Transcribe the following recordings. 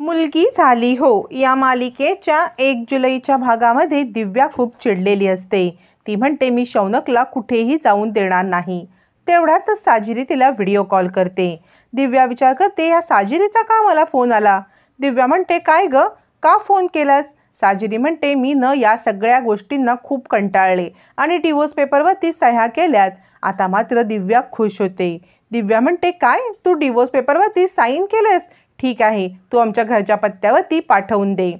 मुलगी झाली हो या मालिकेच्या एक जुलैच्या भागामध्ये दिव्या खूप चिडलेली असते ती म्हणते मी शौनकला कुठेही जाऊन देणार नाही तेवढ्यातच साजिरी तिला व्हिडिओ कॉल करते दिव्या विचार करते या साजिरीचा का मला फोन आला दिव्या म्हणते काय ग का फोन केलास साजिरी म्हणते मी न या सगळ्या गोष्टींना खूप कंटाळले आणि डिवोर्स पेपरवरती सह्या केल्यात आता मात्र दिव्या खुश होते दिव्या म्हणते काय तू डिवोर्स पेपरवरती साईन केलेस ठीक आहे तू आमच्या घरच्या पत्त्यावरती पाठवून दे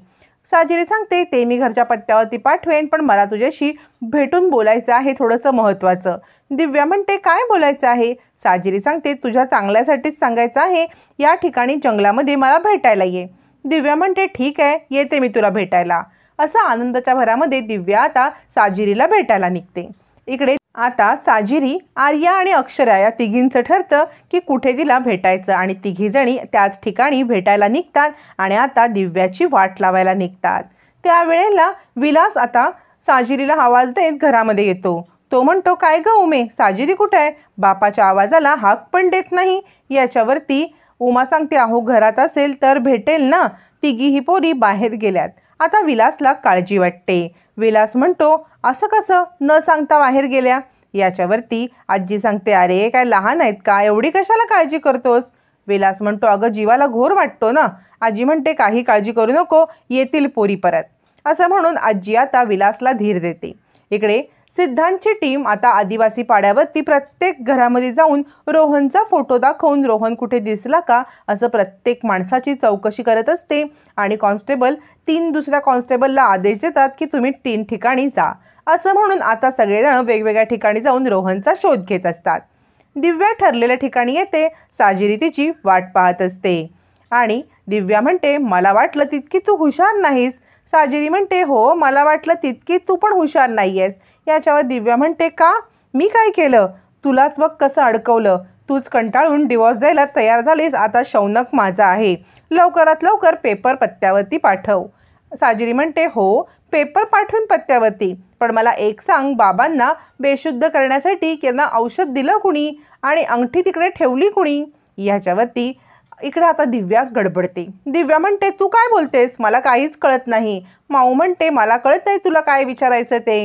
साजिरी सांगते ते मी घरच्या पत्त्यावरती पाठवेन पण मला तुझ्याशी भेटून बोलायचं आहे थोडंसं महत्त्वाचं दिव्या म्हणते काय बोलायचं आहे साजिरी सांगते तुझ्या चांगल्यासाठीच सांगायचं आहे या ठिकाणी जंगलामध्ये मला भेटायला ये दिव्या म्हणते ठीक आहे येते मी तुला भेटायला असं आनंदाच्या भरामध्ये दिव्या आता साजिरीला भेटायला निघते इकडे आता साजिरी आर्या आणि अक्षरा या तिघींचं ठरतं की कुठे तिला भेटायचं आणि तिघीजणी त्याच ठिकाणी भेटायला निघतात आणि आता दिव्याची वाट लावायला निघतात त्यावेळेला विलास आता साजिरीला आवाज देत घरामध्ये येतो तो म्हणतो काय ग उमे साजिरी कुठे आहे बापाच्या आवाजाला हाक पण देत नाही याच्यावरती उमा सांगते आहो घरात असेल तर भेटेल ना तिघीही पोरी बाहेर गेल्यात आता विलासला काळजी वाटते विलास म्हणतो असं कसं न सांगता बाहेर गेल्या याच्यावरती आजी सांगते अरे काय लहान आहेत का एवढी कशाला काळजी करतोस विलास म्हणतो अगं जीवाला घोर वाटतो ना आजी म्हणते काही काळजी करू नको येतील पोरी परत असं म्हणून आजी आता विलासला धीर देते इकडे सिद्धांची टीम आता आदिवासी पाड्यावरती प्रत्येक घरामध्ये जाऊन रोहनचा फोटो दाखवून रोहन कुठे दिसला का असं प्रत्येक माणसाची चौकशी करत असते आणि कॉन्स्टेबल तीन दुसऱ्या कॉन्स्टेबलला आदेश देतात की तुम्ही तीन ठिकाणी जा असं म्हणून आता सगळेजण वेगवेगळ्या ठिकाणी जाऊन रोहनचा शोध घेत असतात दिव्या ठरलेल्या ठिकाणी येते साजिरी तिची वाट पाहत असते आणि दिव्या म्हणते मला वाटलं तितकी तू हुशार नाहीस साजिरी म्हणते हो मला वाटलं तितकी तू पण हुशार नाही आहेस याच्यावर दिव्या म्हणते का मी काय केलं तुलाच बघ कसं अडकवलं तूच कंटाळून डिवॉर्स द्यायला तयार झालीस आता शौनक माझा आहे लवकरात लवकर पेपर पत्त्यावरती पाठव साजिरी म्हणते हो पेपर पाठवून पत्त्यावरती पण मला एक सांग बाबांना बेशुद्ध करण्यासाठी त्यांना औषध दिलं कुणी आणि अंगठी तिकडे ठेवली कुणी याच्यावरती इकडे आता दिव्या गडबडते दिव्या म्हणते तू काय बोलतेस मला काहीच कळत नाही माऊ म्हणते मला कळत नाही तुला काय विचारायचं ते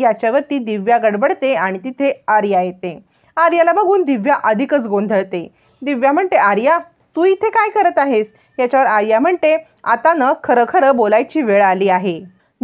याच्यावरती दिव्या गडबडते आणि तिथे आर्या येते आर्याला बघून दिव्या अधिकच गोंधळते दिव्या म्हणते आर्या तू इथे काय करत आहेस याच्यावर आर्या म्हणते आता न खरं खरं बोलायची वेळ आली आहे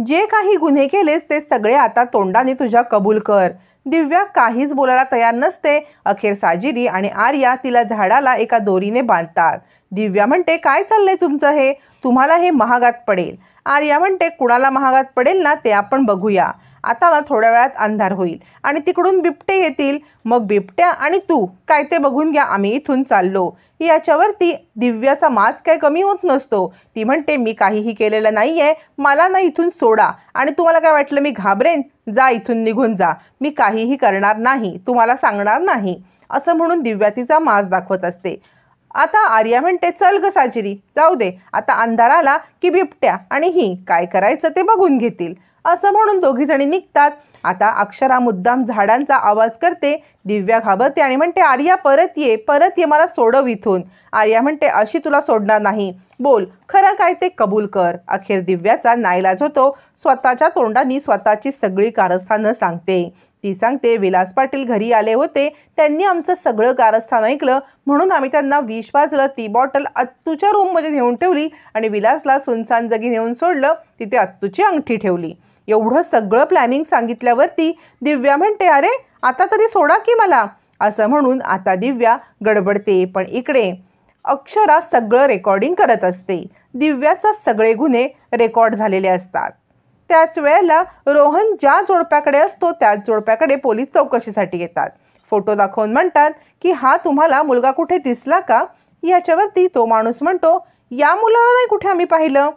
जे काही गुन्हे केलेस ते सगळे आता तोंडाने तुझ्या कबूल कर दिव्या काहीच बोलायला तयार नसते अखेर साजिरी आणि आर्या तिला झाडाला एका दोरीने बांधतात दिव्या म्हणते काय चाललंय तुमचं हे तुम्हाला हे महागात पडेल आर्या म्हणते कुणाला महागात पडेल ना ते आपण बघूया आता थोड्या वेळात अंधार होईल आणि तिकडून बिबटे येतील मग बिबट्या आणि तू काय ते बघून घ्या आम्ही इथून चाललो याच्यावरती दिव्याचा माज काय कमी होत नसतो ती म्हणते मी काहीही केलेलं नाही आहे मला ना इथून सोडा आणि तुम्हाला काय वाटलं मी घाबरेन जा इथून निघून जा मी काहीही करणार नाही तुम्हाला सांगणार नाही असं म्हणून दिव्या तिचा माज दाखवत असते आता आर्या म्हणते चल ग साजरी जाऊ दे आता अंधार आला की बिबट्या आणि ही काय करायचं ते बघून घेतील असं म्हणून दोघीजणी निघतात आता अक्षरा मुद्दाम झाडांचा आवाज करते दिव्या घाबरते आणि म्हणते आर्या परत ये परत ये मला सोडव इथून आर्या म्हणते अशी तुला सोडणार नाही बोल खरं काय ते कबूल कर अखेर दिव्याचा नाईलाज होतो स्वतःच्या तोंडाने स्वतःची सगळी कारस्थानं सांगते ती सांगते विलास पाटील घरी आले होते त्यांनी आमचं सगळं कारस्थान ऐकलं म्हणून आम्ही त्यांना विष वाजलं ती बॉटल अत्तूच्या रूममध्ये नेऊन ठेवली आणि विलासला सुनसान जगी नेऊन सोडलं तिथे अत्तूची अंगठी ठेवली एवढं सगळं प्लॅनिंग सांगितल्यावरती दिव्या म्हणते अरे आता तरी सोडा की मला असं म्हणून आता दिव्या गडबडते पण इकडे अक्षरा सगळं रेकॉर्डिंग करत असते दिव्याचा सगळे गुन्हे रेकॉर्ड झालेले असतात त्याच वेळेला रोहन ज्या जोडप्याकडे असतो त्याच जोडप्याकडे पोलीस चौकशीसाठी येतात फोटो दाखवून म्हणतात की हा तुम्हाला मुलगा कुठे दिसला का याच्यावरती तो माणूस म्हणतो या मुलाला नाही कुठे आम्ही पाहिलं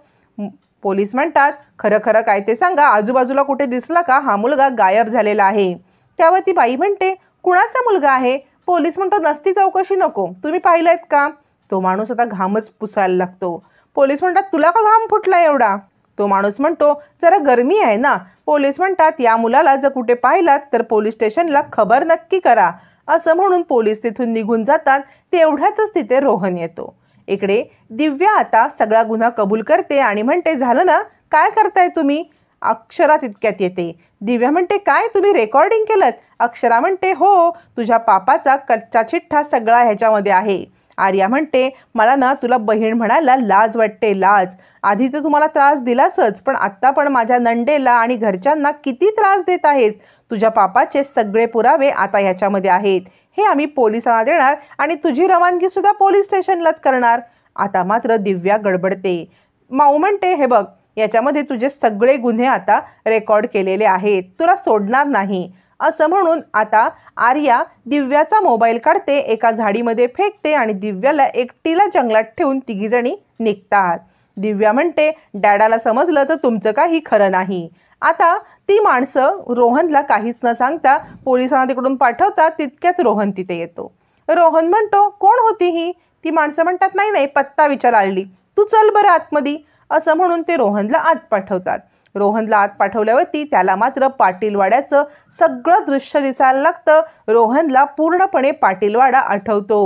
पोलीस म्हणतात खरं खरं काय ते सांगा आजूबाजूला कुठे दिसला का हा मुलगा गायब झालेला आहे त्यावर ती बाई म्हणते कुणाचा मुलगा आहे पोलीस म्हणतो नसती चौकशी नको तुम्ही पाहिलायत का तो माणूस आता घामच पुसायला लागतो पोलीस म्हणतात तुला का घाम फुटला एवढा तो माणूस म्हणतो जरा गरमी आहे ना पोलीस म्हणतात या मुलाला जर कुठे पाहिलात तर पोलीस स्टेशनला खबर नक्की करा असं म्हणून पोलीस तिथून निघून जातात तेवढ्यातच तिथे रोहन येतो इकडे दिव्या आता सगळा गुन्हा कबूल करते आणि म्हणते झालं ना काय करताय तुम्ही अक्षरा तितक्यात येते दिव्या म्हणते काय तुम्ही रेकॉर्डिंग केलं अक्षरा म्हणते हो तुझ्या पापाचा कच्चा चिठ्ठा सगळा ह्याच्यामध्ये आहे आर्या म्हणते मला ना तुला बहीण म्हणायला लाज वाटते लाज आधी तर तुम्हाला त्रास दिलासच पण आत्ता पण माझ्या नंडेला आणि घरच्यांना किती त्रास देत आहेस तुझ्या पापाचे सगळे पुरावे आता ह्याच्यामध्ये आहेत हे आम्ही पोलिसांना देणार आणि तुझी रवानगी सुद्धा पोलीस स्टेशनलाच करणार आता मात्र दिव्या गडबडते माऊ म्हणते हे बघ याच्यामध्ये तुझे सगळे गुन्हे आता रेकॉर्ड केलेले आहेत तुला सोडणार नाही असं म्हणून आता आर्या दिव्याचा मोबाईल काढते एका झाडीमध्ये फेकते आणि दिव्याला एकटीला जंगलात ठेवून तिघीजणी निघतात दिव्या म्हणते डॅडाला समजलं तर तुमचं काही खरं नाही आता ती माणसं रोहनला काहीच न सांगता पोलिसांना तिकडून पाठवतात तितक्यात रोहन तिथे येतो रोहन म्हणतो कोण होती ही ती माणसं म्हणतात नाही नाही पत्ता विचार आली तू चल बरं आतमध्ये असं म्हणून ते रोहनला आत पाठवतात रोहनला आत पाठवल्यावरती त्याला मात्र पाटीलवाड्याचं सगळं दृश्य दिसायला लागतं रोहनला पूर्णपणे पाटीलवाडा आठवतो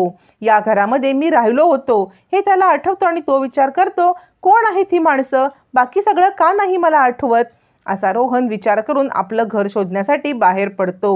या घरामध्ये मी राहिलो होतो हे त्याला आठवतो आणि तो विचार करतो कोण आहे ती माणसं बाकी सगळं का नाही मला आठवत असा रोहन विचार करून आपलं घर शोधण्यासाठी बाहेर पडतो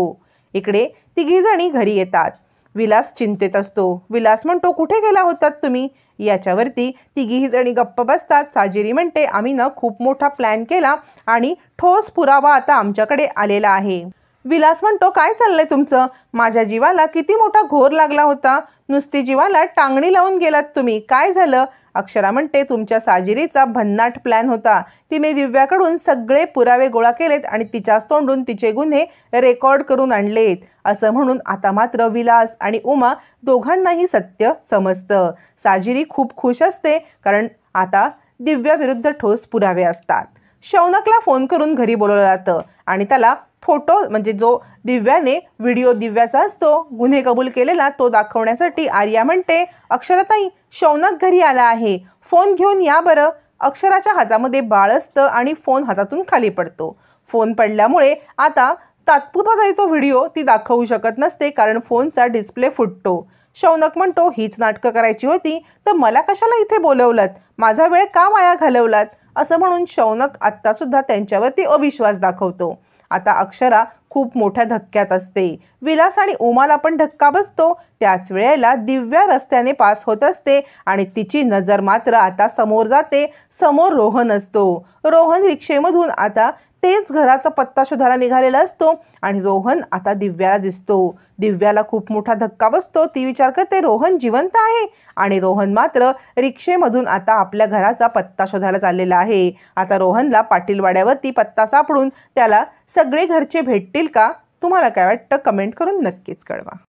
इकडे तिघीजणी घरी येतात विलास चिंतेत असतो विलास म्हणतो कुठे गेला होतात तुम्ही याच्यावरती तिघीही जणी गप्प बसतात साजिरी म्हणते आम्ही ना खूप मोठा प्लॅन केला आणि ठोस पुरावा आता आमच्याकडे आलेला आहे विलास म्हणतो काय चाललंय तुमचं माझ्या जीवाला किती मोठा घोर लागला होता नुसती जीवाला टांगणी लावून गेलात तुम्ही काय झालं अक्षरा म्हणते तुमच्या साजिरीचा भन्नाट प्लॅन होता तिने दिव्याकडून सगळे पुरावे गोळा केलेत आणि तिच्याच तोंडून तिचे गुन्हे रेकॉर्ड करून आणलेत असं म्हणून आता मात्र विलास आणि उमा दोघांनाही सत्य समजतं साजिरी खूप खुश असते कारण आता दिव्याविरुद्ध ठोस पुरावे असतात शौनकला फोन करून घरी बोलवलं जातं आणि त्याला फोटो म्हणजे जो दिव्याने व्हिडिओ दिव्याचा असतो गुन्हे कबूल केलेला तो दाखवण्यासाठी आर्या म्हणते अक्षराताई शौनक घरी आला आहे फोन घेऊन या बरं अक्षराच्या हातामध्ये बाळ असतं आणि फोन हातातून खाली पडतो फोन पडल्यामुळे आता तात्पुरता जरी तो व्हिडिओ ती दाखवू शकत नसते कारण फोनचा डिस्प्ले फुटतो शौनक म्हणतो हीच नाटकं करायची होती तर मला कशाला इथे बोलवलात माझा वेळ का वाया घालवलात असं म्हणून शौनक आत्तासुद्धा त्यांच्यावरती अविश्वास दाखवतो आता अक्षरा खूप मोठ्या धक्क्यात असते विलास आणि उमाला पण धक्का बसतो त्याच वेळेला दिव्या रस्त्याने पास होत असते आणि तिची नजर मात्र आता समोर जाते समोर रोहन असतो रोहन रिक्षेमधून आता तेच घराचा पत्ता शोधायला निघालेला असतो आणि रोहन आता दिव्याला दिसतो दिव्याला खूप मोठा धक्का बसतो ती विचार करते रोहन जिवंत आहे आणि रोहन मात्र रिक्षेमधून आता आपल्या घराचा पत्ता शोधायला चाललेला आहे आता रोहनला पाटीलवाड्यावरती पत्ता सापडून त्याला सगळे घरचे भेटतील का तुम्हाला काय वाटतं कमेंट करून नक्कीच कळवा